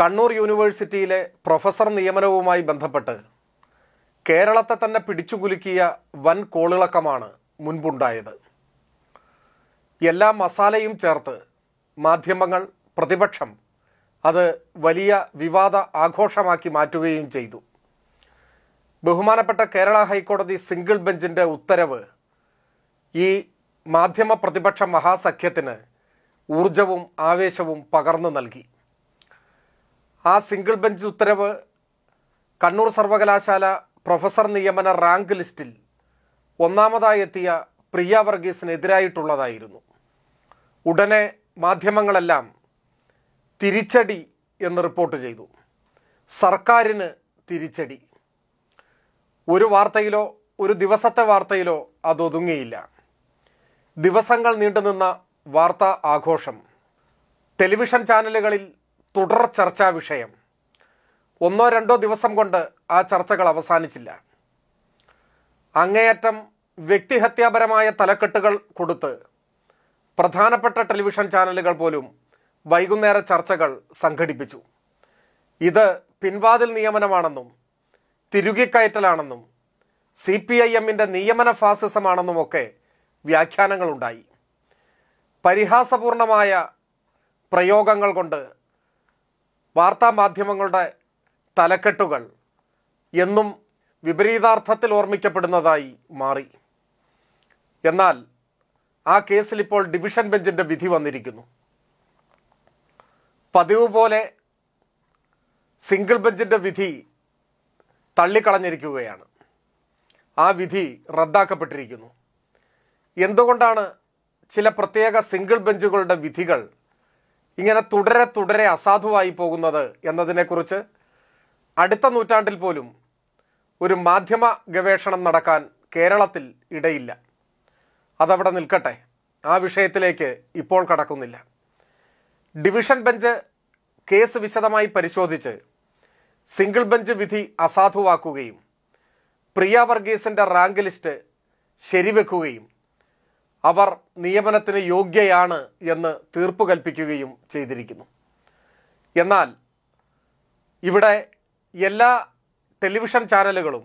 കണ്ണൂർ യൂണിവേഴ്സിറ്റിയിലെ പ്രൊഫസർ നിയമനവുമായി ബന്ധപ്പെട്ട് കേരളത്തെ തന്നെ പിടിച്ചുകുലുക്കിയ വൻ കോളിളക്കമാണ് മുൻപുണ്ടായത് എല്ലാ മസാലയും ചേർത്ത് മാധ്യമങ്ങൾ പ്രതിപക്ഷം അത് വലിയ വിവാദ ആഘോഷമാക്കി മാറ്റുകയും ചെയ്തു ബഹുമാനപ്പെട്ട കേരള ഹൈക്കോടതി സിംഗിൾ ബെഞ്ചിൻ്റെ ഉത്തരവ് ഈ മാധ്യമ പ്രതിപക്ഷ മഹാസഖ്യത്തിന് ഊർജവും ആവേശവും പകർന്നു നൽകി ആ സിംഗിൾ ബെഞ്ച് ഉത്തരവ് കണ്ണൂർ സർവകലാശാല പ്രൊഫസർ നിയമന റാങ്ക് ലിസ്റ്റിൽ ഒന്നാമതായി എത്തിയ പ്രിയ വർഗീസിനെതിരായിട്ടുള്ളതായിരുന്നു ഉടനെ മാധ്യമങ്ങളെല്ലാം തിരിച്ചടി എന്ന് റിപ്പോർട്ട് ചെയ്തു സർക്കാരിന് തിരിച്ചടി ഒരു വാർത്തയിലോ ഒരു ദിവസത്തെ വാർത്തയിലോ അതൊതുങ്ങിയില്ല ദിവസങ്ങൾ നീണ്ടുനിന്ന വാർത്താ ആഘോഷം ടെലിവിഷൻ ചാനലുകളിൽ തുടർ ചർച്ചാ വിഷയം ഒന്നോ രണ്ടോ ദിവസം കൊണ്ട് ആ ചർച്ചകൾ അവസാനിച്ചില്ല അങ്ങേയറ്റം വ്യക്തിഹത്യാപരമായ തലക്കെട്ടുകൾ കൊടുത്ത് പ്രധാനപ്പെട്ട ടെലിവിഷൻ ചാനലുകൾ പോലും വൈകുന്നേര ചർച്ചകൾ സംഘടിപ്പിച്ചു ഇത് പിൻവാതിൽ നിയമനമാണെന്നും തിരുകിക്കയറ്റലാണെന്നും സി പി ഐ എമ്മിൻ്റെ നിയമന ഫാസിസമാണെന്നുമൊക്കെ വ്യാഖ്യാനങ്ങളുണ്ടായി പരിഹാസപൂർണമായ പ്രയോഗങ്ങൾ കൊണ്ട് വാർത്താമാധ്യമങ്ങളുടെ തലക്കെട്ടുകൾ എന്നും വിപരീതാർത്ഥത്തിൽ ഓർമ്മിക്കപ്പെടുന്നതായി മാറി എന്നാൽ ആ കേസിൽ ഇപ്പോൾ ഡിവിഷൻ ബെഞ്ചിൻ്റെ വിധി വന്നിരിക്കുന്നു പതിവ് പോലെ സിംഗിൾ ബെഞ്ചിൻ്റെ വിധി തള്ളിക്കളഞ്ഞിരിക്കുകയാണ് ആ വിധി റദ്ദാക്കപ്പെട്ടിരിക്കുന്നു എന്തുകൊണ്ടാണ് ചില പ്രത്യേക സിംഗിൾ ബെഞ്ചുകളുടെ വിധികൾ ഇങ്ങനെ തുടരെ തുടരെ അസാധുവായി പോകുന്നത് എന്നതിനെക്കുറിച്ച് അടുത്ത നൂറ്റാണ്ടിൽ പോലും ഒരു മാധ്യമ ഗവേഷണം നടക്കാൻ കേരളത്തിൽ ഇടയില്ല അതവിടെ നിൽക്കട്ടെ ആ വിഷയത്തിലേക്ക് ഇപ്പോൾ കടക്കുന്നില്ല ഡിവിഷൻ ബെഞ്ച് കേസ് വിശദമായി പരിശോധിച്ച് സിംഗിൾ ബെഞ്ച് വിധി അസാധുവാക്കുകയും പ്രിയ വർഗീസിൻ്റെ റാങ്ക് ലിസ്റ്റ് ശരിവെക്കുകയും അവർ നിയമനത്തിന് യോഗ്യയാണ് എന്ന് തീർപ്പ് കൽപ്പിക്കുകയും ചെയ്തിരിക്കുന്നു എന്നാൽ ഇവിടെ എല്ലാ ടെലിവിഷൻ ചാനലുകളും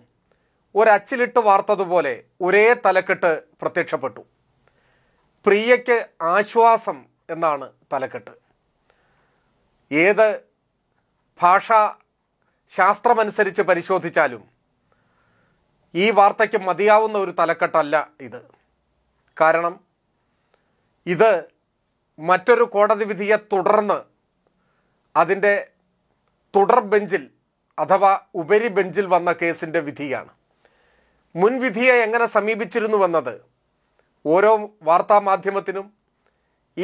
ഒരച്ചിലിട്ട് വാർത്തതുപോലെ ഒരേ തലക്കെട്ട് പ്രത്യക്ഷപ്പെട്ടു പ്രിയയ്ക്ക് ആശ്വാസം എന്നാണ് തലക്കെട്ട് ഏത് ഭാഷാ ശാസ്ത്രമനുസരിച്ച് പരിശോധിച്ചാലും ഈ വാർത്തയ്ക്ക് മതിയാവുന്ന ഒരു തലക്കെട്ടല്ല ഇത് കാരണം ഇത് മറ്റൊരു കോടതി വിധിയെ തുടർന്ന് അതിൻ്റെ തുടർ ബെഞ്ചിൽ അഥവാ ഉപരി ബെഞ്ചിൽ വന്ന കേസിൻ്റെ വിധിയാണ് മുൻവിധിയെ എങ്ങനെ സമീപിച്ചിരുന്നുവെന്നത് ഓരോ വാർത്താമാധ്യമത്തിനും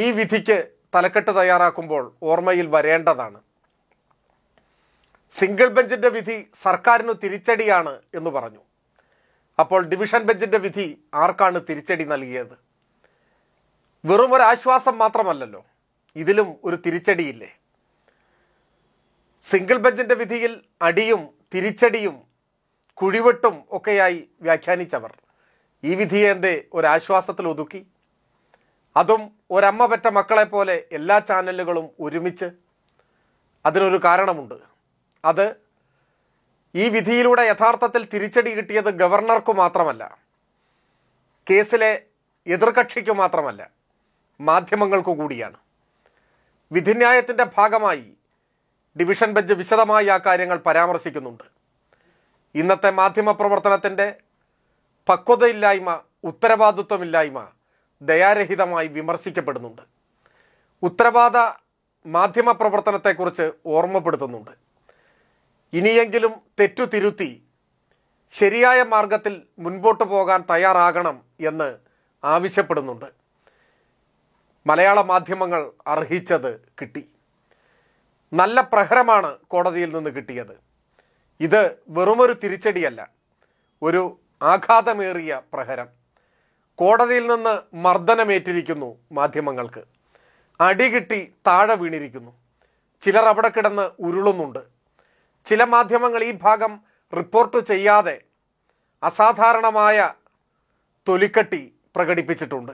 ഈ വിധിക്ക് തലക്കെട്ട് തയ്യാറാക്കുമ്പോൾ ഓർമ്മയിൽ വരേണ്ടതാണ് സിംഗിൾ ബെഞ്ചിൻ്റെ വിധി സർക്കാരിന് തിരിച്ചടിയാണ് എന്ന് പറഞ്ഞു അപ്പോൾ ഡിവിഷൻ ബെഞ്ചിൻ്റെ വിധി ആർക്കാണ് തിരിച്ചടി നൽകിയത് വെറും ഒരു ആശ്വാസം മാത്രമല്ലല്ലോ ഇതിലും ഒരു തിരിച്ചടിയില്ലേ സിംഗിൾ ബെഞ്ചിൻ്റെ വിധിയിൽ അടിയും തിരിച്ചടിയും കുഴിവെട്ടും ഒക്കെയായി വ്യാഖ്യാനിച്ചവർ ഈ വിധിയെ എന്തേ ഒരാശ്വാസത്തിൽ ഒതുക്കി അതും ഒരമ്മ പെറ്റ മക്കളെ പോലെ എല്ലാ ചാനലുകളും ഒരുമിച്ച് അതിനൊരു കാരണമുണ്ട് അത് ഈ വിധിയിലൂടെ യഥാർത്ഥത്തിൽ തിരിച്ചടി കിട്ടിയത് ഗവർണർക്കു മാത്രമല്ല കേസിലെ എതിർകക്ഷിക്കു മാത്രമല്ല മാധ്യമങ്ങൾക്കു കൂടിയാണ് വിധിന്യായത്തിൻ്റെ ഭാഗമായി ഡിവിഷൻ ബെഞ്ച് വിശദമായി ആ കാര്യങ്ങൾ പരാമർശിക്കുന്നുണ്ട് ഇന്നത്തെ മാധ്യമപ്രവർത്തനത്തിൻ്റെ പക്വതയില്ലായ്മ ഉത്തരവാദിത്വമില്ലായ്മ ദയാരഹിതമായി വിമർശിക്കപ്പെടുന്നുണ്ട് ഉത്തരവാദ മാധ്യമപ്രവർത്തനത്തെക്കുറിച്ച് ഓർമ്മപ്പെടുത്തുന്നുണ്ട് ഇനിയെങ്കിലും തെറ്റു തിരുത്തി ശരിയായ മാർഗത്തിൽ മുൻപോട്ട് പോകാൻ തയ്യാറാകണം എന്ന് ആവശ്യപ്പെടുന്നുണ്ട് മലയാള മാധ്യമങ്ങൾ അർഹിച്ചത് കിട്ടി നല്ല പ്രഹരമാണ് കോടതിയിൽ നിന്ന് കിട്ടിയത് ഇത് വെറുമൊരു തിരിച്ചടിയല്ല ഒരു ആഘാതമേറിയ പ്രഹരം കോടതിയിൽ നിന്ന് മർദ്ദനമേറ്റിരിക്കുന്നു മാധ്യമങ്ങൾക്ക് അടി കിട്ടി താഴെ വീണിരിക്കുന്നു ചിലർ അവിടെ കിടന്ന് ഉരുളുന്നുണ്ട് ചില മാധ്യമങ്ങൾ ഈ ഭാഗം റിപ്പോർട്ട് ചെയ്യാതെ അസാധാരണമായ തൊലിക്കട്ടി പ്രകടിപ്പിച്ചിട്ടുണ്ട്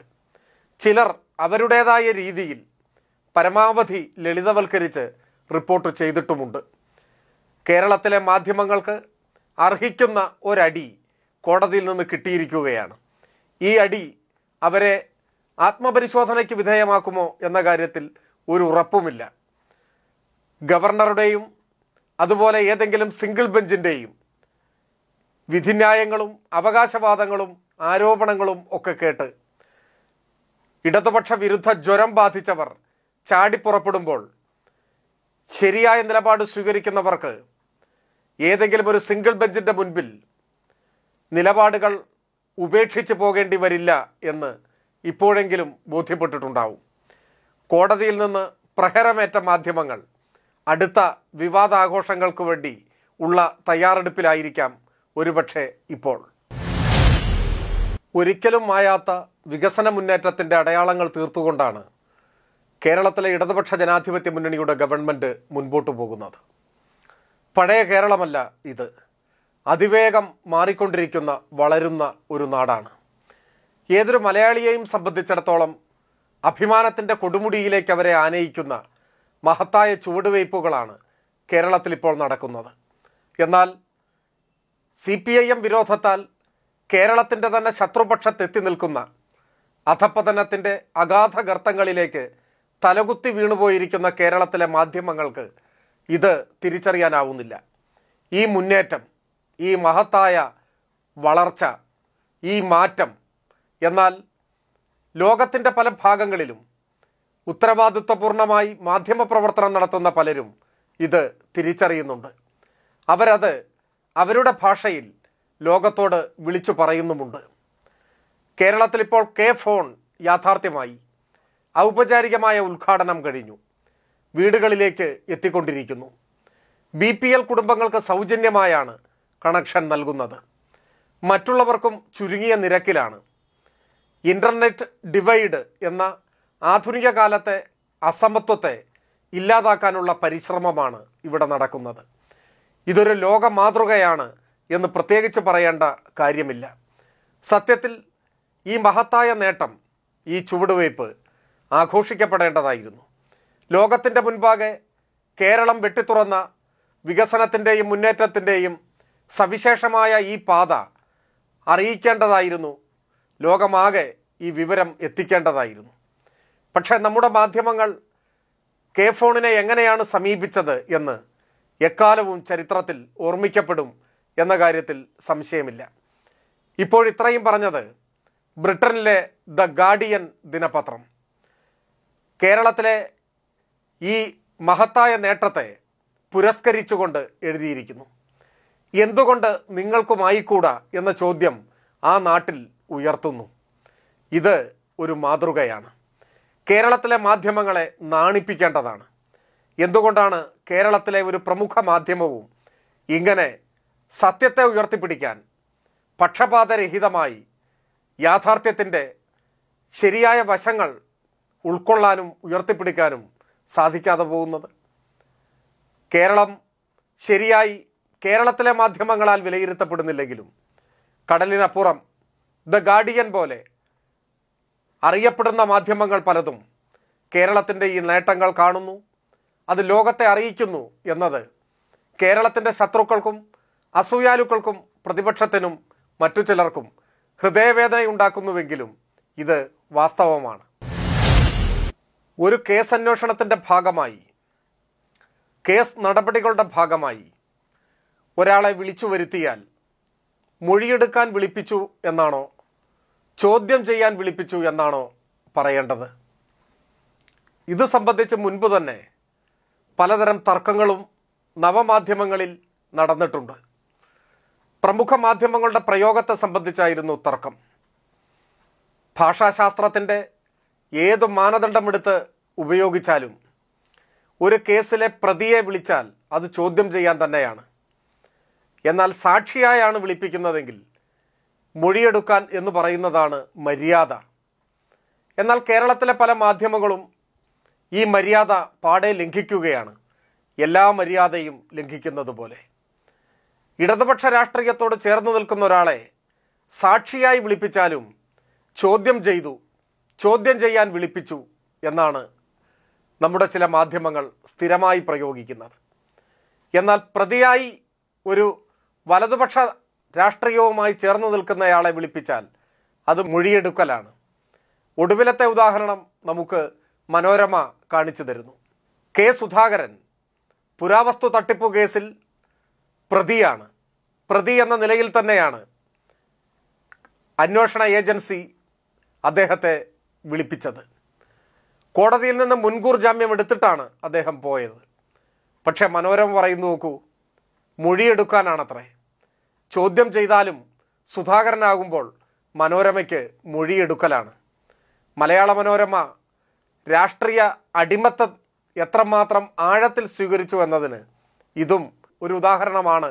ചിലർ അവരുടേതായ രീതിയിൽ പരമാവധി ലളിതവൽക്കരിച്ച് റിപ്പോർട്ട് ചെയ്തിട്ടുമുണ്ട് കേരളത്തിലെ മാധ്യമങ്ങൾക്ക് അർഹിക്കുന്ന ഒരടി കോടതിയിൽ നിന്ന് കിട്ടിയിരിക്കുകയാണ് ഈ അടി അവരെ ആത്മപരിശോധനയ്ക്ക് വിധേയമാക്കുമോ എന്ന കാര്യത്തിൽ ഒരു ഉറപ്പുമില്ല ഗവർണറുടെയും അതുപോലെ ഏതെങ്കിലും സിംഗിൾ ബെഞ്ചിൻ്റെയും വിധിന്യായങ്ങളും അവകാശവാദങ്ങളും ആരോപണങ്ങളും ഒക്കെ കേട്ട് ഇടതുപക്ഷ വിരുദ്ധ ജ്വരം ബാധിച്ചവർ ചാടിപ്പുറപ്പെടുമ്പോൾ ശരിയായ നിലപാട് സ്വീകരിക്കുന്നവർക്ക് ഏതെങ്കിലും ഒരു സിംഗിൾ ബെഞ്ചിൻ്റെ മുൻപിൽ നിലപാടുകൾ ഉപേക്ഷിച്ച് പോകേണ്ടി വരില്ല എന്ന് ഇപ്പോഴെങ്കിലും ബോധ്യപ്പെട്ടിട്ടുണ്ടാവും കോടതിയിൽ നിന്ന് പ്രഹരമേറ്റ മാധ്യമങ്ങൾ അടുത്ത വിവാദാഘോഷങ്ങൾക്ക് വേണ്ടി ഉള്ള തയ്യാറെടുപ്പിലായിരിക്കാം ഒരുപക്ഷെ ഇപ്പോൾ ഒരിക്കലും മായാത്ത വികസന മുന്നേറ്റത്തിൻ്റെ അടയാളങ്ങൾ തീർത്തുകൊണ്ടാണ് കേരളത്തിലെ ഇടതുപക്ഷ ജനാധിപത്യ മുന്നണിയുടെ ഗവൺമെൻറ് മുൻപോട്ട് പോകുന്നത് പഴയ കേരളമല്ല ഇത് അതിവേഗം മാറിക്കൊണ്ടിരിക്കുന്ന വളരുന്ന ഒരു നാടാണ് ഏതൊരു മലയാളിയെയും സംബന്ധിച്ചിടത്തോളം അഭിമാനത്തിൻ്റെ കൊടുമുടിയിലേക്ക് അവരെ ആനയിക്കുന്ന മഹത്തായ ചുവടുവയ്പ്പുകളാണ് കേരളത്തിൽ ഇപ്പോൾ നടക്കുന്നത് എന്നാൽ സി പി ഐ എം വിരോധത്താൽ കേരളത്തിൻ്റെ തന്നെ ശത്രുപക്ഷത്തെത്തി നിൽക്കുന്ന അധപ്പതനത്തിൻ്റെ അഗാധ ഗർത്തങ്ങളിലേക്ക് തലകുത്തി വീണുപോയിരിക്കുന്ന കേരളത്തിലെ മാധ്യമങ്ങൾക്ക് ഇത് തിരിച്ചറിയാനാവുന്നില്ല ഈ മുന്നേറ്റം ഈ മഹത്തായ വളർച്ച ഈ മാറ്റം എന്നാൽ ലോകത്തിൻ്റെ പല ഭാഗങ്ങളിലും ഉത്തരവാദിത്വപൂർണമായി മാധ്യമപ്രവർത്തനം നടത്തുന്ന പലരും ഇത് തിരിച്ചറിയുന്നുണ്ട് അവരത് അവരുടെ ഭാഷയിൽ ലോകത്തോട് വിളിച്ചു പറയുന്നുമുണ്ട് കേരളത്തിൽ ഇപ്പോൾ കെ ഫോൺ യാഥാർത്ഥ്യമായി ഔപചാരികമായ ഉദ്ഘാടനം കഴിഞ്ഞു വീടുകളിലേക്ക് എത്തിക്കൊണ്ടിരിക്കുന്നു ബി പി എൽ കുടുംബങ്ങൾക്ക് സൗജന്യമായാണ് കണക്ഷൻ നൽകുന്നത് മറ്റുള്ളവർക്കും ചുരുങ്ങിയ നിരക്കിലാണ് ഇൻ്റർനെറ്റ് ഡിവൈഡ് എന്ന ആധുനിക കാലത്തെ അസമത്വത്തെ ഇല്ലാതാക്കാനുള്ള പരിശ്രമമാണ് ഇവിടെ നടക്കുന്നത് ഇതൊരു ലോക മാതൃകയാണ് എന്ന് പ്രത്യേകിച്ച് പറയേണ്ട കാര്യമില്ല സത്യത്തിൽ ഈ മഹത്തായ നേട്ടം ഈ ചുവടുവയ്പ് ആഘോഷിക്കപ്പെടേണ്ടതായിരുന്നു ലോകത്തിൻ്റെ മുൻപാകെ കേരളം വെട്ടിത്തുറന്ന വികസനത്തിൻ്റെയും മുന്നേറ്റത്തിൻ്റെയും സവിശേഷമായ ഈ പാത അറിയിക്കേണ്ടതായിരുന്നു ലോകമാകെ ഈ വിവരം എത്തിക്കേണ്ടതായിരുന്നു പക്ഷേ നമ്മുടെ മാധ്യമങ്ങൾ കെ ഫോണിനെ എങ്ങനെയാണ് സമീപിച്ചത് എന്ന് എക്കാലവും ചരിത്രത്തിൽ ഓർമ്മിക്കപ്പെടും എന്ന കാര്യത്തിൽ സംശയമില്ല ഇപ്പോഴിത്രയും പറഞ്ഞത് ബ്രിട്ടനിലെ ദ ഗാർഡിയൻ ദിനപത്രം കേരളത്തിലെ ഈ മഹത്തായ നേട്ടത്തെ പുരസ്കരിച്ചുകൊണ്ട് എഴുതിയിരിക്കുന്നു എന്തുകൊണ്ട് നിങ്ങൾക്കുമായിക്കൂടാ എന്ന ചോദ്യം ആ നാട്ടിൽ ഉയർത്തുന്നു ഇത് ഒരു മാതൃകയാണ് കേരളത്തിലെ മാധ്യമങ്ങളെ നാണിപ്പിക്കേണ്ടതാണ് എന്തുകൊണ്ടാണ് കേരളത്തിലെ ഒരു പ്രമുഖ മാധ്യമവും ഇങ്ങനെ സത്യത്തെ ഉയർത്തിപ്പിടിക്കാൻ പക്ഷപാതരഹിതമായി യാഥാർത്ഥ്യത്തിൻ്റെ ശരിയായ വശങ്ങൾ ഉൾക്കൊള്ളാനും ഉയർത്തിപ്പിടിക്കാനും സാധിക്കാതെ പോകുന്നത് കേരളം ശരിയായി കേരളത്തിലെ മാധ്യമങ്ങളാൽ വിലയിരുത്തപ്പെടുന്നില്ലെങ്കിലും കടലിനപ്പുറം ദ ഗാർഡിയൻ പോലെ അറിയപ്പെടുന്ന മാധ്യമങ്ങൾ പലതും കേരളത്തിൻ്റെ ഈ നേട്ടങ്ങൾ കാണുന്നു അത് ലോകത്തെ അറിയിക്കുന്നു എന്നത് കേരളത്തിൻ്റെ ശത്രുക്കൾക്കും അസൂയാലുക്കൾക്കും പ്രതിപക്ഷത്തിനും മറ്റു ചിലർക്കും ഹൃദയവേദനയുണ്ടാക്കുന്നുവെങ്കിലും ഇത് വാസ്തവമാണ് ഒരു കേസ് അന്വേഷണത്തിൻ്റെ ഭാഗമായി കേസ് നടപടികളുടെ ഭാഗമായി ഒരാളെ വിളിച്ചു വരുത്തിയാൽ മൊഴിയെടുക്കാൻ വിളിപ്പിച്ചു എന്നാണോ ചോദ്യം ചെയ്യാൻ വിളിപ്പിച്ചു എന്നാണോ പറയേണ്ടത് ഇത് സംബന്ധിച്ച് മുൻപ് തന്നെ പലതരം തർക്കങ്ങളും നവമാധ്യമങ്ങളിൽ നടന്നിട്ടുണ്ട് പ്രമുഖ മാധ്യമങ്ങളുടെ പ്രയോഗത്തെ സംബന്ധിച്ചായിരുന്നു തർക്കം ഭാഷാശാസ്ത്രത്തിൻ്റെ ഏത് മാനദണ്ഡമെടുത്ത് ഉപയോഗിച്ചാലും ഒരു കേസിലെ പ്രതിയെ വിളിച്ചാൽ അത് ചോദ്യം ചെയ്യാൻ തന്നെയാണ് എന്നാൽ സാക്ഷിയായാണ് വിളിപ്പിക്കുന്നതെങ്കിൽ മൊഴിയെടുക്കാൻ എന്ന് പറയുന്നതാണ് മര്യാദ എന്നാൽ കേരളത്തിലെ പല മാധ്യമങ്ങളും ഈ മര്യാദ പാടെ ലംഘിക്കുകയാണ് എല്ലാ മര്യാദയും ലംഘിക്കുന്നത് പോലെ ഇടതുപക്ഷ രാഷ്ട്രീയത്തോട് ചേർന്ന് നിൽക്കുന്ന ഒരാളെ സാക്ഷിയായി വിളിപ്പിച്ചാലും ചോദ്യം ചെയ്തു ചോദ്യം ചെയ്യാൻ വിളിപ്പിച്ചു എന്നാണ് നമ്മുടെ ചില മാധ്യമങ്ങൾ സ്ഥിരമായി പ്രയോഗിക്കുന്നത് എന്നാൽ പ്രതിയായി ഒരു വലതുപക്ഷ രാഷ്ട്രീയവുമായി ചേർന്ന് നിൽക്കുന്നയാളെ വിളിപ്പിച്ചാൽ അത് മൊഴിയെടുക്കലാണ് ഒടുവിലത്തെ ഉദാഹരണം നമുക്ക് മനോരമ കാണിച്ചു തരുന്നു കെ സുധാകരൻ പുരാവസ്തു തട്ടിപ്പ് കേസിൽ പ്രതിയാണ് പ്രതി എന്ന നിലയിൽ തന്നെയാണ് അന്വേഷണ ഏജൻസി അദ്ദേഹത്തെ വിളിപ്പിച്ചത് കോടതിയിൽ നിന്ന് മുൻകൂർ ജാമ്യം എടുത്തിട്ടാണ് അദ്ദേഹം പോയത് പക്ഷേ മനോരമ പറയുന്നു നോക്കൂ മൊഴിയെടുക്കാനാണത്രേ ചോദ്യം ചെയ്താലും സുധാകരനാകുമ്പോൾ മനോരമയ്ക്ക് മൊഴിയെടുക്കലാണ് മലയാള മനോരമ രാഷ്ട്രീയ അടിമത്ത എത്രമാത്രം ആഴത്തിൽ സ്വീകരിച്ചു എന്നതിന് ഇതും ഒരു ഉദാഹരണമാണ്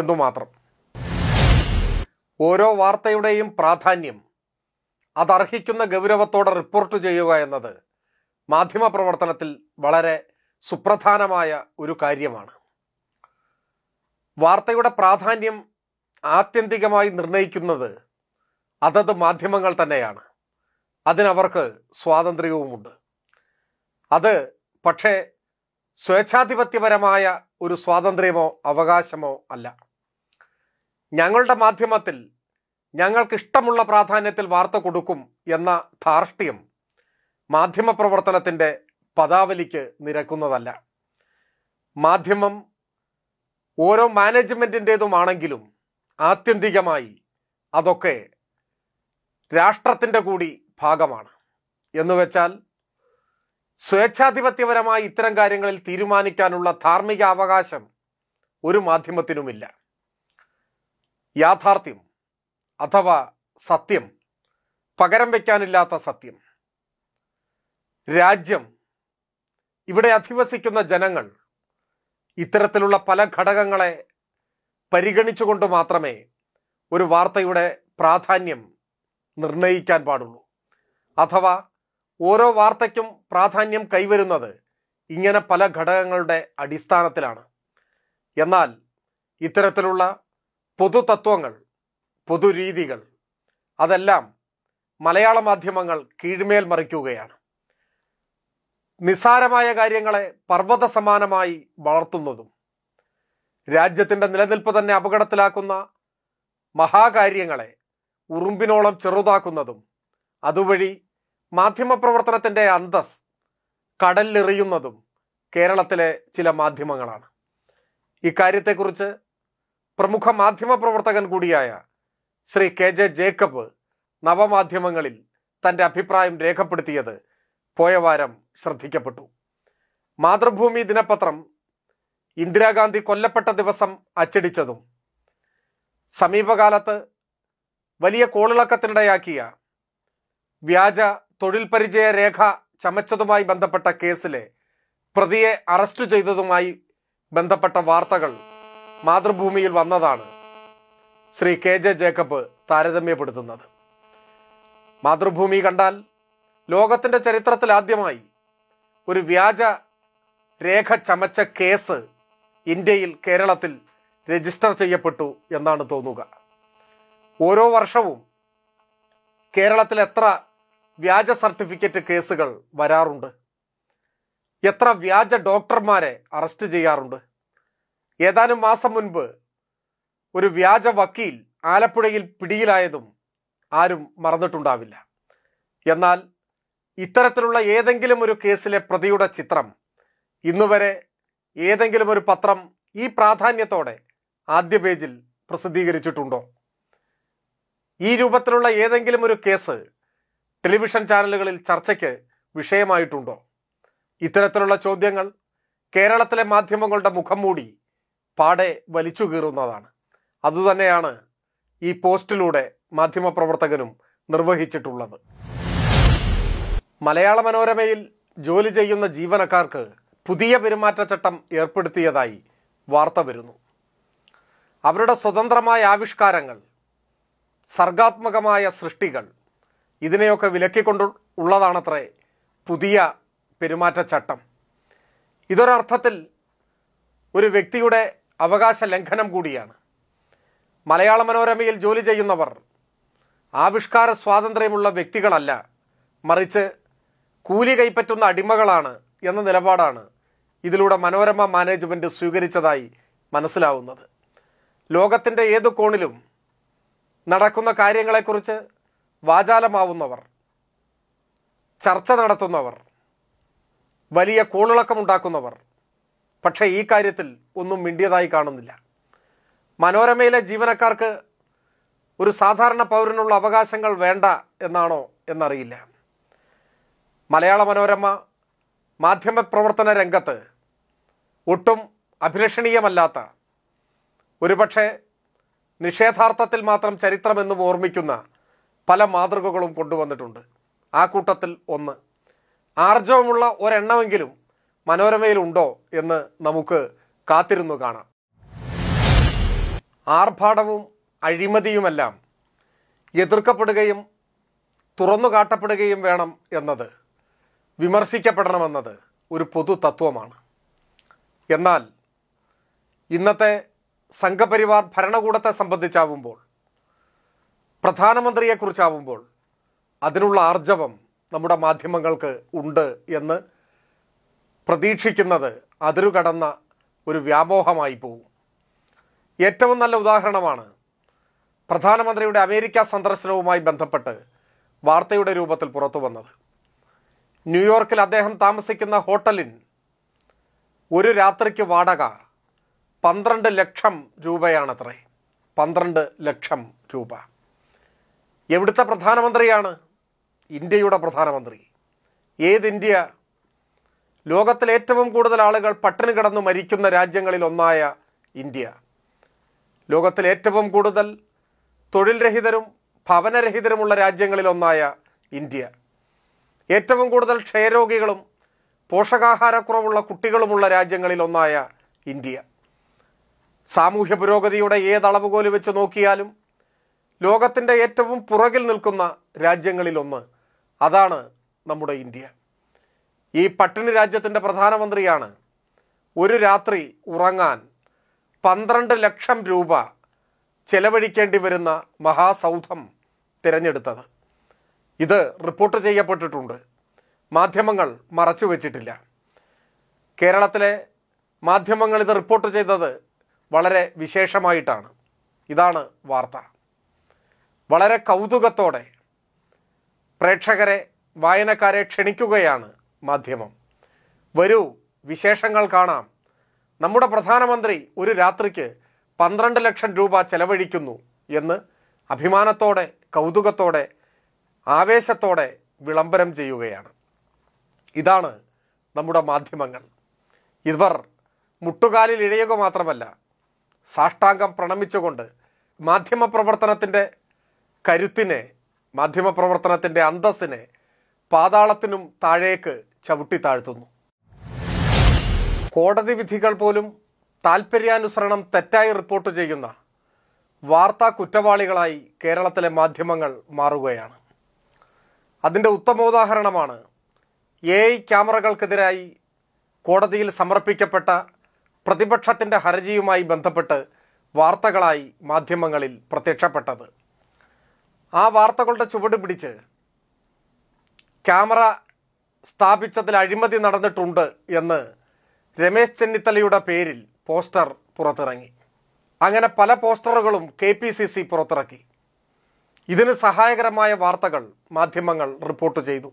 എന്നുമാത്രം മാത്രം ഓരോ വാർത്തയുടെയും പ്രാധാന്യം അതർഹിക്കുന്ന ഗൗരവത്തോടെ റിപ്പോർട്ട് ചെയ്യുക എന്നത് മാധ്യമപ്രവർത്തനത്തിൽ വളരെ സുപ്രധാനമായ ഒരു കാര്യമാണ് വാർത്തയുടെ പ്രാധാന്യം ആത്യന്തികമായി നിർണയിക്കുന്നത് അതത് മാധ്യമങ്ങൾ തന്നെയാണ് അതിനവർക്ക് സ്വാതന്ത്ര്യവുമുണ്ട് അത് പക്ഷേ സ്വേച്ഛാധിപത്യപരമായ ഒരു സ്വാതന്ത്ര്യമോ അവകാശമോ അല്ല ഞങ്ങളുടെ മാധ്യമത്തിൽ ഞങ്ങൾക്കിഷ്ടമുള്ള പ്രാധാന്യത്തിൽ വാർത്ത കൊടുക്കും എന്ന ധാർഷ്ട്യം മാധ്യമപ്രവർത്തനത്തിൻ്റെ പദാവലിക്ക് നിരക്കുന്നതല്ല മാധ്യമം ഓരോ മാനേജ്മെൻറ്റിൻ്റേതുമാണെങ്കിലും ആത്യന്തികമായി അതൊക്കെ രാഷ്ട്രത്തിൻ്റെ കൂടി ഭാഗമാണ് എന്ന് വെച്ചാൽ സ്വേച്ഛാധിപത്യപരമായി ഇത്തരം കാര്യങ്ങളിൽ തീരുമാനിക്കാനുള്ള ധാർമ്മിക അവകാശം ഒരു മാധ്യമത്തിനുമില്ല യാഥാർത്ഥ്യം അഥവാ സത്യം പകരം വയ്ക്കാനില്ലാത്ത സത്യം രാജ്യം ഇവിടെ അധിവസിക്കുന്ന ജനങ്ങൾ ഇത്തരത്തിലുള്ള പല ഘടകങ്ങളെ പരിഗണിച്ചുകൊണ്ട് മാത്രമേ ഒരു വാർത്തയുടെ പ്രാധാന്യം നിർണയിക്കാൻ പാടുള്ളൂ അഥവാ ഓരോ വാർത്തയ്ക്കും പ്രാധാന്യം കൈവരുന്നത് ഇങ്ങനെ പല ഘടകങ്ങളുടെ അടിസ്ഥാനത്തിലാണ് എന്നാൽ ഇത്തരത്തിലുള്ള പൊതുതത്വങ്ങൾ പൊതുരീതികൾ അതെല്ലാം മലയാള മാധ്യമങ്ങൾ കീഴ്മേൽ മറിക്കുകയാണ് നിസ്സാരമായ കാര്യങ്ങളെ പർവ്വത സമാനമായി വളർത്തുന്നതും രാജ്യത്തിൻ്റെ നിലനിൽപ്പ് തന്നെ അപകടത്തിലാക്കുന്ന മഹാകാര്യങ്ങളെ ഉറുമ്പിനോളം ചെറുതാക്കുന്നതും അതുവഴി മാധ്യമപ്രവർത്തനത്തിൻ്റെ അന്തസ് കടലിലെറിയുന്നതും കേരളത്തിലെ ചില മാധ്യമങ്ങളാണ് ഇക്കാര്യത്തെക്കുറിച്ച് പ്രമുഖ മാധ്യമപ്രവർത്തകൻ കൂടിയായ ശ്രീ കെ ജെ ജേക്കബ് നവമാധ്യമങ്ങളിൽ തൻ്റെ അഭിപ്രായം രേഖപ്പെടുത്തിയത് പോയവാരം ശ്രദ്ധിക്കപ്പെട്ടു മാതൃഭൂമി ദിനപത്രം ഇന്ദിരാഗാന്ധി കൊല്ലപ്പെട്ട ദിവസം അച്ചടിച്ചതും സമീപകാലത്ത് വലിയ കോളിളക്കത്തിനിടയാക്കിയ വ്യാജ തൊഴിൽ പരിചയ രേഖ ചമച്ചതുമായി ബന്ധപ്പെട്ട കേസിലെ പ്രതിയെ അറസ്റ്റ് ചെയ്തതുമായി ബന്ധപ്പെട്ട വാർത്തകൾ മാതൃഭൂമിയിൽ വന്നതാണ് ശ്രീ കെ ജെ ജേക്കബ് താരതമ്യപ്പെടുത്തുന്നത് മാതൃഭൂമി കണ്ടാൽ ലോകത്തിൻ്റെ ചരിത്രത്തിൽ ആദ്യമായി ഒരു വ്യാജ രേഖ ചമച്ച കേസ് ഇന്ത്യയിൽ കേരളത്തിൽ രജിസ്റ്റർ ചെയ്യപ്പെട്ടു എന്നാണ് തോന്നുക ഓരോ വർഷവും കേരളത്തിൽ എത്ര വ്യാജ സർട്ടിഫിക്കറ്റ് കേസുകൾ വരാറുണ്ട് എത്ര വ്യാജ ഡോക്ടർമാരെ അറസ്റ്റ് ചെയ്യാറുണ്ട് ഏതാനും മാസം മുൻപ് ഒരു വ്യാജ വക്കീൽ ആലപ്പുഴയിൽ പിടിയിലായതും ആരും മറന്നിട്ടുണ്ടാവില്ല എന്നാൽ ഇത്തരത്തിലുള്ള ഏതെങ്കിലും ഒരു കേസിലെ പ്രതിയുടെ ചിത്രം ഇന്നുവരെ ഏതെങ്കിലും ഒരു പത്രം ഈ പ്രാധാന്യത്തോടെ ആദ്യ പേജിൽ പ്രസിദ്ധീകരിച്ചിട്ടുണ്ടോ ഈ രൂപത്തിലുള്ള ഏതെങ്കിലും ഒരു കേസ് ടെലിവിഷൻ ചാനലുകളിൽ ചർച്ചയ്ക്ക് വിഷയമായിട്ടുണ്ടോ ഇത്തരത്തിലുള്ള ചോദ്യങ്ങൾ കേരളത്തിലെ മാധ്യമങ്ങളുടെ മുഖം മൂടി പാടെ വലിച്ചു കീറുന്നതാണ് അതുതന്നെയാണ് ഈ പോസ്റ്റിലൂടെ മാധ്യമപ്രവർത്തകനും നിർവഹിച്ചിട്ടുള്ളത് മലയാള മനോരമയിൽ ജോലി ചെയ്യുന്ന ജീവനക്കാർക്ക് പുതിയ പെരുമാറ്റച്ചട്ടം ഏർപ്പെടുത്തിയതായി വാർത്ത വരുന്നു അവരുടെ സ്വതന്ത്രമായ ആവിഷ്കാരങ്ങൾ സർഗാത്മകമായ സൃഷ്ടികൾ ഇതിനെയൊക്കെ വിലക്കിക്കൊണ്ട് ഉള്ളതാണത്രേ പുതിയ പെരുമാറ്റച്ചട്ടം ഇതൊരർത്ഥത്തിൽ ഒരു വ്യക്തിയുടെ അവകാശ ലംഘനം കൂടിയാണ് മലയാള മനോരമയിൽ ജോലി ചെയ്യുന്നവർ ആവിഷ്കാര സ്വാതന്ത്ര്യമുള്ള വ്യക്തികളല്ല മറിച്ച് കൂലി കൈപ്പറ്റുന്ന അടിമകളാണ് എന്ന നിലപാടാണ് ഇതിലൂടെ മനോരമ മാനേജ്മെന്റ് സ്വീകരിച്ചതായി മനസ്സിലാവുന്നത് ലോകത്തിൻ്റെ ഏത് കോണിലും നടക്കുന്ന കാര്യങ്ങളെക്കുറിച്ച് വാചാലമാവുന്നവർ ചർച്ച നടത്തുന്നവർ വലിയ കൂളിളക്കമുണ്ടാക്കുന്നവർ പക്ഷേ ഈ കാര്യത്തിൽ ഒന്നും മിണ്ടിയതായി കാണുന്നില്ല മനോരമയിലെ ജീവനക്കാർക്ക് ഒരു സാധാരണ പൗരനുള്ള അവകാശങ്ങൾ വേണ്ട എന്നാണോ എന്നറിയില്ല മലയാള മനോരമ മാധ്യമപ്രവർത്തന രംഗത്ത് ഒട്ടും അഭിലഷണീയമല്ലാത്ത ഒരുപക്ഷെ നിഷേധാർത്ഥത്തിൽ മാത്രം ചരിത്രമെന്നും ഓർമ്മിക്കുന്ന പല മാതൃകകളും കൊണ്ടുവന്നിട്ടുണ്ട് ആ കൂട്ടത്തിൽ ഒന്ന് ആർജവമുള്ള ഒരെണ്ണമെങ്കിലും മനോരമയിലുണ്ടോ എന്ന് നമുക്ക് കാത്തിരുന്നു കാണാം ആർഭാടവും അഴിമതിയുമെല്ലാം എതിർക്കപ്പെടുകയും തുറന്നു കാട്ടപ്പെടുകയും വേണം എന്നത് വിമർശിക്കപ്പെടണമെന്നത് ഒരു പൊതു തത്വമാണ് എന്നാൽ ഇന്നത്തെ സംഘപരിവാർ ഭരണകൂടത്തെ സംബന്ധിച്ചാവുമ്പോൾ പ്രധാനമന്ത്രിയെക്കുറിച്ചാവുമ്പോൾ അതിനുള്ള ആർജവം നമ്മുടെ മാധ്യമങ്ങൾക്ക് ഉണ്ട് എന്ന് പ്രതീക്ഷിക്കുന്നത് അതിരുകടന്ന ഒരു വ്യാമോഹമായി പോകും ഏറ്റവും നല്ല ഉദാഹരണമാണ് പ്രധാനമന്ത്രിയുടെ അമേരിക്ക സന്ദർശനവുമായി ബന്ധപ്പെട്ട് വാർത്തയുടെ രൂപത്തിൽ പുറത്തു വന്നത് ന്യൂയോർക്കിൽ അദ്ദേഹം താമസിക്കുന്ന ഹോട്ടലിൽ ഒരു രാത്രിക്ക് വാടക പന്ത്രണ്ട് ലക്ഷം രൂപയാണത്രേ പന്ത്രണ്ട് ലക്ഷം രൂപ എവിടുത്തെ പ്രധാനമന്ത്രിയാണ് ഇന്ത്യയുടെ പ്രധാനമന്ത്രി ഏത് ഇന്ത്യ ലോകത്തിൽ ഏറ്റവും കൂടുതൽ ആളുകൾ പട്ടിണി കിടന്നു മരിക്കുന്ന രാജ്യങ്ങളിൽ ഒന്നായ ഇന്ത്യ ലോകത്തിൽ ഏറ്റവും കൂടുതൽ തൊഴിൽ രഹിതരും ഭവനരഹിതരുമുള്ള രാജ്യങ്ങളിൽ ഒന്നായ ഇന്ത്യ ഏറ്റവും കൂടുതൽ ക്ഷയരോഗികളും പോഷകാഹാരക്കുറവുള്ള കുട്ടികളുമുള്ള രാജ്യങ്ങളിലൊന്നായ ഇന്ത്യ സാമൂഹ്യ പുരോഗതിയുടെ ഏതളവുകോൽ വെച്ച് നോക്കിയാലും ലോകത്തിൻ്റെ ഏറ്റവും പുറകിൽ നിൽക്കുന്ന രാജ്യങ്ങളിലൊന്ന് അതാണ് നമ്മുടെ ഇന്ത്യ ഈ പട്ടിണി രാജ്യത്തിൻ്റെ പ്രധാനമന്ത്രിയാണ് ഒരു രാത്രി ഉറങ്ങാൻ പന്ത്രണ്ട് ലക്ഷം രൂപ ചെലവഴിക്കേണ്ടി വരുന്ന മഹാസൗധം തിരഞ്ഞെടുത്തത് ഇത് റിപ്പോർട്ട് ചെയ്യപ്പെട്ടിട്ടുണ്ട് മാധ്യമങ്ങൾ മറച്ചു വച്ചിട്ടില്ല കേരളത്തിലെ മാധ്യമങ്ങൾ ഇത് റിപ്പോർട്ട് ചെയ്തത് വളരെ വിശേഷമായിട്ടാണ് ഇതാണ് വാർത്ത വളരെ കൗതുകത്തോടെ പ്രേക്ഷകരെ വായനക്കാരെ ക്ഷണിക്കുകയാണ് മാധ്യമം വരൂ വിശേഷങ്ങൾ കാണാം നമ്മുടെ പ്രധാനമന്ത്രി ഒരു രാത്രിക്ക് പന്ത്രണ്ട് ലക്ഷം രൂപ ചെലവഴിക്കുന്നു എന്ന് അഭിമാനത്തോടെ കൗതുകത്തോടെ ആവേശത്തോടെ വിളംബരം ചെയ്യുകയാണ് ഇതാണ് നമ്മുടെ മാധ്യമങ്ങൾ ഇവർ മുട്ടുകാലിൽ ഇഴയുക മാത്രമല്ല സാഷ്ടാംഗം പ്രണമിച്ചുകൊണ്ട് മാധ്യമപ്രവർത്തനത്തിൻ്റെ കരുത്തിനെ മാധ്യമപ്രവർത്തനത്തിൻ്റെ അന്തസ്സിനെ പാതാളത്തിനും താഴേക്ക് ചവിട്ടി താഴ്ത്തുന്നു കോടതി വിധികൾ പോലും താൽപ്പര്യാനുസരണം തെറ്റായി റിപ്പോർട്ട് ചെയ്യുന്ന വാർത്താ കുറ്റവാളികളായി കേരളത്തിലെ മാധ്യമങ്ങൾ മാറുകയാണ് അതിൻ്റെ ഉത്തമോദാഹരണമാണ് എ ഐ ക്യാമറകൾക്കെതിരായി കോടതിയിൽ സമർപ്പിക്കപ്പെട്ട പ്രതിപക്ഷത്തിൻ്റെ ഹർജിയുമായി ബന്ധപ്പെട്ട് വാർത്തകളായി മാധ്യമങ്ങളിൽ പ്രത്യക്ഷപ്പെട്ടത് ആ വാർത്തകളുടെ ചുവട് പിടിച്ച് ക്യാമറ സ്ഥാപിച്ചതിൽ അഴിമതി നടന്നിട്ടുണ്ട് എന്ന് രമേശ് ചെന്നിത്തലയുടെ പേരിൽ പോസ്റ്റർ പുറത്തിറങ്ങി അങ്ങനെ പല പോസ്റ്ററുകളും കെ പുറത്തിറക്കി ഇതിന് സഹായകരമായ വാർത്തകൾ മാധ്യമങ്ങൾ റിപ്പോർട്ട് ചെയ്തു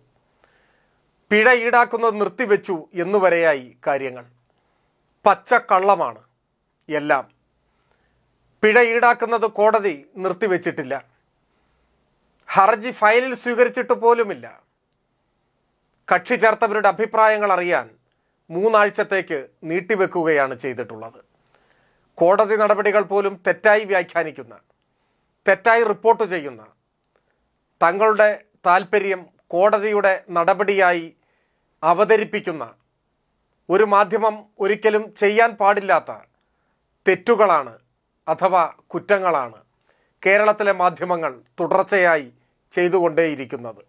പിഴ ഈടാക്കുന്നത് നിർത്തിവെച്ചു എന്നുവരെയായി കാര്യങ്ങൾ പച്ചക്കള്ളമാണ് എല്ലാം പിഴ ഈടാക്കുന്നത് കോടതി നിർത്തിവെച്ചിട്ടില്ല ഹർജി ഫയലിൽ സ്വീകരിച്ചിട്ട് പോലുമില്ല കക്ഷി ചേർത്തവരുടെ അഭിപ്രായങ്ങൾ അറിയാൻ മൂന്നാഴ്ചത്തേക്ക് നീട്ടിവെക്കുകയാണ് ചെയ്തിട്ടുള്ളത് കോടതി നടപടികൾ പോലും തെറ്റായി വ്യാഖ്യാനിക്കുന്ന തെറ്റായി റിപ്പോർട്ട് ചെയ്യുന്ന തങ്ങളുടെ താൽപ്പര്യം കോടതിയുടെ നടപടിയായി അവതരിപ്പിക്കുന്ന ഒരു മാധ്യമം ഒരിക്കലും ചെയ്യാൻ പാടില്ലാത്ത തെറ്റുകളാണ് അഥവാ കുറ്റങ്ങളാണ് കേരളത്തിലെ മാധ്യമങ്ങൾ തുടർച്ചയായി ചെയ്തുകൊണ്ടേയിരിക്കുന്നത്